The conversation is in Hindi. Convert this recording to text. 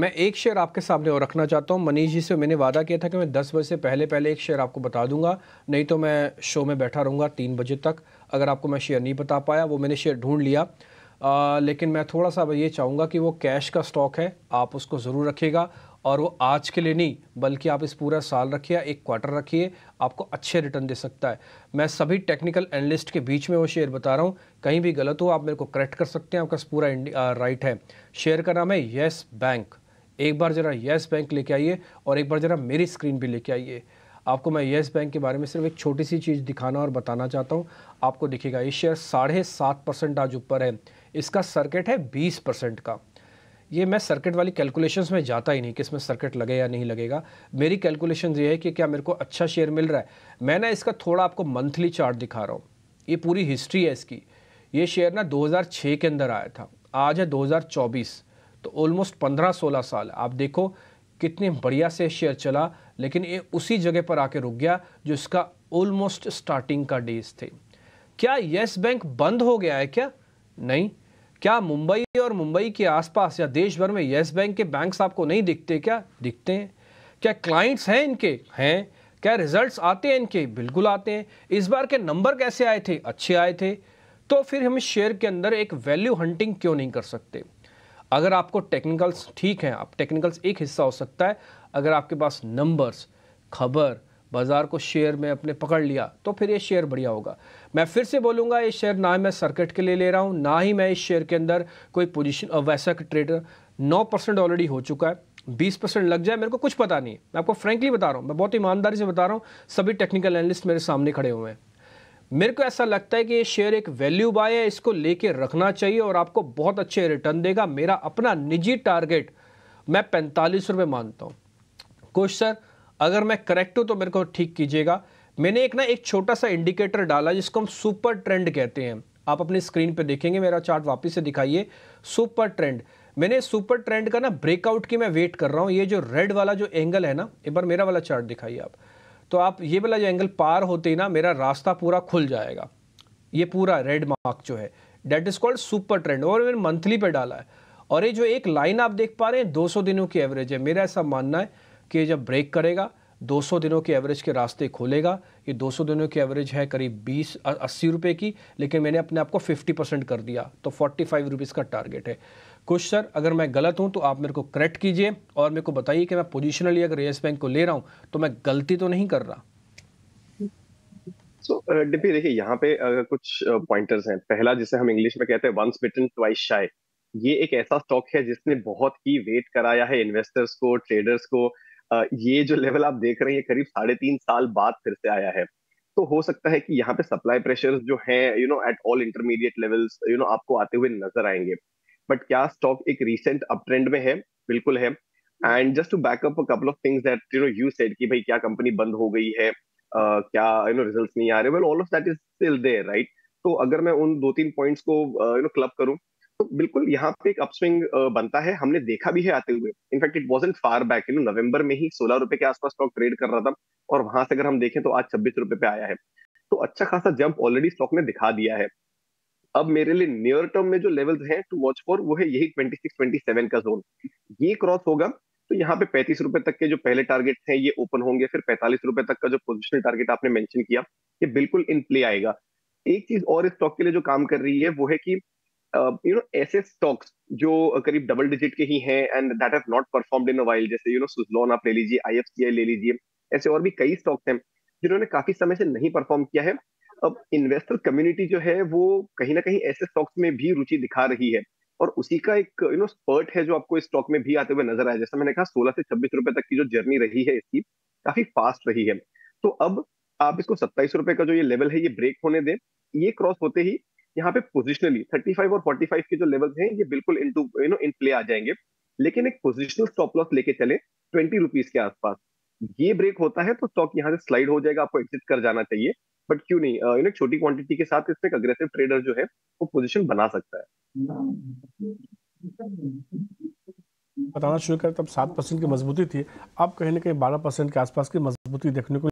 मैं एक शेयर आपके सामने और रखना चाहता हूँ मनीष जी से मैंने वादा किया था कि मैं दस बजे से पहले पहले एक शेयर आपको बता दूंगा नहीं तो मैं शो में बैठा रहूँगा तीन बजे तक अगर आपको मैं शेयर नहीं बता पाया वो मैंने शेयर ढूंढ लिया आ, लेकिन मैं थोड़ा सा ये चाहूँगा कि वो कैश का स्टॉक है आप उसको ज़रूर रखिएगा और वो आज के लिए नहीं बल्कि आप इस पूरा साल रखिए एक क्वार्टर रखिए आपको अच्छे रिटर्न दे सकता है मैं सभी टेक्निकल एनालिस्ट के बीच में वो शेयर बता रहा हूँ कहीं भी गलत हो आप मेरे को करेक्ट कर सकते हैं आपका पूरा राइट है शेयर का नाम है येस बैंक एक बार ज़रा येस बैंक लेके आइए और एक बार ज़रा मेरी स्क्रीन भी लेके आइए आपको मैं येस बैंक के बारे में सिर्फ एक छोटी सी चीज़ दिखाना और बताना चाहता हूँ आपको दिखेगा ये शेयर साढ़े सात परसेंट आज ऊपर है इसका सर्किट है बीस परसेंट का ये मैं सर्किट वाली कैलकुलेशंस में जाता ही नहीं कि इसमें सर्किट लगे या नहीं लगेगा मेरी कैलकुलेशन ये है कि क्या मेरे को अच्छा शेयर मिल रहा है मैं ना इसका थोड़ा आपको मंथली चार्ट दिखा रहा हूँ ये पूरी हिस्ट्री है इसकी ये शेयर ना दो के अंदर आया था आज है दो तो ऑलमोस्ट पंद्रह सोलह साल आप देखो कितने बढ़िया से शेयर चला लेकिन ये उसी जगह पर आके रुक गया जो इसका ऑलमोस्ट स्टार्टिंग का डेज थे क्या येस बैंक बंद हो गया है क्या नहीं क्या मुंबई और मुंबई के आसपास या देश भर में येस बैंक के बैंक्स आपको नहीं दिखते क्या दिखते हैं क्या क्लाइंट्स हैं इनके हैं क्या रिजल्ट्स आते हैं इनके बिल्कुल आते हैं इस बार के नंबर कैसे आए थे अच्छे आए थे तो फिर हम शेयर के अंदर एक वैल्यू हंटिंग क्यों नहीं कर सकते अगर आपको टेक्निकल्स ठीक हैं आप टेक्निकल्स एक हिस्सा हो सकता है अगर आपके पास नंबर्स खबर बाज़ार को शेयर में अपने पकड़ लिया तो फिर ये शेयर बढ़िया होगा मैं फिर से बोलूँगा ये शेयर ना मैं सर्किट के लिए ले रहा हूँ ना ही मैं इस शेयर के अंदर कोई पोजीशन वैसा ट्रेडर नौ परसेंट ऑलरेडी हो चुका है बीस परसेंट लग जाए मेरे को कुछ पता नहीं मैं आपको फ्रेंकली बता रहा हूँ मैं बहुत ईमानदारी से बता रहा हूँ सभी टेक्निकल एनालिस्ट मेरे सामने खड़े हुए हैं मेरे को ऐसा लगता है कि ये शेयर एक वैल्यू बाय है इसको लेके रखना चाहिए और आपको बहुत अच्छे रिटर्न देगा मेरा अपना निजी टारगेट मैं पैंतालीस रुपये मानता हूँ कुछ सर अगर मैं करेक्ट हूँ तो मेरे को ठीक कीजिएगा मैंने एक ना एक छोटा सा इंडिकेटर डाला जिसको हम सुपर ट्रेंड कहते हैं आप अपनी स्क्रीन पर देखेंगे मेरा चार्ट वापिस से दिखाइए सुपर ट्रेंड मैंने सुपर ट्रेंड का ना ब्रेकआउट की मैं वेट कर रहा हूँ ये जो रेड वाला जो एंगल है ना एक बार मेरा वाला चार्ट दिखाइए आप तो आप ये वाला जो एंगल पार होते ही ना मेरा रास्ता पूरा खुल जाएगा ये पूरा रेड मार्क जो है that is called super trend और मैंने मंथली पे डाला है और ये जो एक लाइन आप देख पा रहे हैं 200 दिनों की एवरेज है मेरा ऐसा मानना है कि जब ब्रेक करेगा 200 दिनों के एवरेज के रास्ते खोलेगा ये 200 दिनों की एवरेज है करीब 20 अस्सी रुपये की लेकिन मैंने अपने आप को 50 परसेंट कर दिया तो 45 रुपीस का टारगेट है कुछ सर अगर मैं गलत हूँ तो आप मेरे को करेक्ट कीजिए और मेरे को बताइए कि मैं पोजिशनली अगर येस बैंक को ले रहा हूँ तो मैं गलती तो नहीं कर रहा सो so, डिपी देखिए यहाँ पे कुछ पॉइंटर्स हैं पहला जिसे हम इंग्लिश में कहते हैं वंस बिटन ट्वाइस शाय ये एक ऐसा स्टॉक है जिसने बहुत ही वेट कराया है इन्वेस्टर्स को ट्रेडर्स को ये जो लेवल आप देख रहे हैं करीब साढ़े तीन साल बाद फिर से आया है तो हो सकता है कि यहाँ पे सप्लाई प्रेशर जो है you know at all intermediate levels you know आपको आते हुए नजर आएंगे बट क्या स्टॉक एक रिसेंट अप ट्रेंड में है बिल्कुल है and just to back up couple of things that you know you said कि भाई क्या कंपनी बंद हो गई है uh, क्या यू नो रिजल्ट्स नहीं आ रहे well all of that is still there right तो अगर मैं उन दो तीन पॉइंट्स को यू नो क्लब करूं तो बिल्कुल यहाँ पे एक अपस्विंग बनता है हमने देखा भी है आते हुए in fact it was far back you know नवंबर में ही सोलह रुपए के आसपास स्टॉक ट्रेड कर रहा था और वहां से अगर हम देखें तो आज छब्बीस रुपए पे आया है तो अच्छा खासा जंप ऑलरेडी स्टॉक ने दिखा दिया है अब मेरे लिए नियर टर्म में जो लेवल्स हैं टू वॉच फॉर वो है यही 26 27 का जोन ये क्रॉस होगा तो यहाँ पे पैंतीस रुपए तक के जो पहले टारगेट हैं ये ओपन होंगे फिर पैंतालीस रुपए तक का जो पोजिशनल टारगेट आपने मेंशन किया ये बिल्कुल इन प्ले आएगा एक चीज और इस स्टॉक के लिए जो काम कर रही है वो है कि यू नो ऐसे स्टॉक्स जो करीब डबल डिजिट के ही हैं and that have not performed in a while जैसे यू नो सुजलोन आप ले लीजिए आईएफसीआई ले लीजिए ऐसे और भी कई स्टॉक्स हैं जिन्होंने काफी समय से नहीं परफॉर्म किया है अब इन्वेस्टर कम्युनिटी जो है वो कहीं ना कहीं ऐसे स्टॉक्स में भी रुचि दिखा रही है और उसी का एक यू नो स्पर्ट है जो आपको इस स्टॉक में भी आते हुए नजर आया जैसा मैंने कहा सोलह से छब्बीस रुपए तक की जो जर्नी रही है इसकी काफी फास्ट रही है तो अब आप इसको सत्ताईस रुपए का जो ये लेवल है ये ब्रेक होने दें ये क्रॉस होते ही यहाँ पे पोजिशनली थर्टी फाइव और फोर्टी फाइव के जो लेवल हैं ये बिल्कुल in to you know in play आ जाएंगे लेकिन एक पोजिशनल स्टॉप लॉस लेके चले ट्वेंटी रुपीज के आसपास ये ब्रेक होता है तो स्टॉक यहाँ से स्लाइड हो जाएगा आपको एग्जिट कर जाना चाहिए बट क्यों नहीं यू नो छोटी क्वांटिटी के साथ इसमें अग्रेसिव ट्रेडर जो है वो पोजिशन बना सकता है बताना शुरू कर तब सात परसेंट की मजबूती थी अब कहीं ना कहीं बारह परसेंट के आसपास की मजबूती देखने को